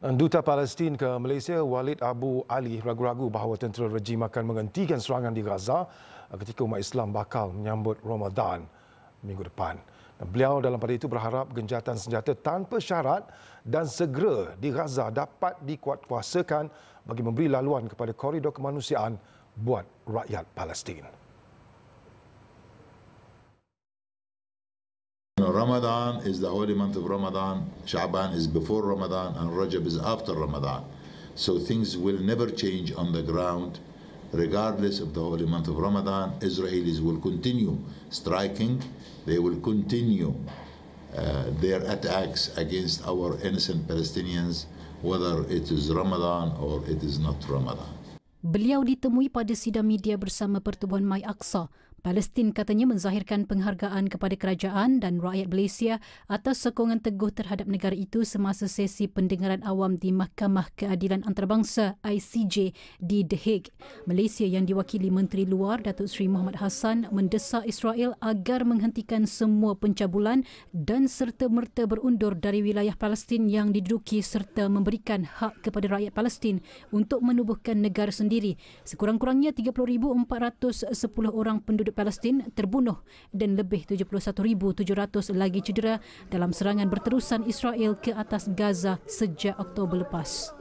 Duta Palestin ke Malaysia Walid Abu Ali ragu-ragu bahawa tentera rejim akan menghentikan serangan di Gaza ketika umat Islam bakal menyambut Ramadan minggu depan. beliau dalam pada itu berharap genjatan senjata tanpa syarat dan segera di Gaza dapat dikuatkuasakan bagi memberi laluan kepada koridor kemanusiaan buat rakyat Palestin. Ramadan is the holy month of Ramadan, Sha'ban is before Ramadan, and Rajab is after Ramadan. So things will never change on the ground. Regardless of the holy month of Ramadan, Israelis will continue striking, they will continue uh, their attacks against our innocent Palestinians, whether it is Ramadan or it is not Ramadan. Beliau ditemui pada sidang media bersama Pertubuhan Mai Aqsa Palestin katanya menzahirkan penghargaan kepada kerajaan dan rakyat Malaysia atas sokongan teguh terhadap negara itu semasa sesi pendengaran awam di Mahkamah Keadilan Antarabangsa ICJ di The Hague. Malaysia yang diwakili Menteri Luar Datuk Seri Muhammad Hassan mendesak Israel agar menghentikan semua pencabulan dan serta merta berundur dari wilayah Palestin yang diduduki serta memberikan hak kepada rakyat Palestin untuk menubuhkan negara sendiri. Sekurang-kurangnya 30,410 orang penduduk penduduk Palestin terbunuh dan lebih 71,700 lagi cedera dalam serangan berterusan Israel ke atas Gaza sejak Oktober lepas.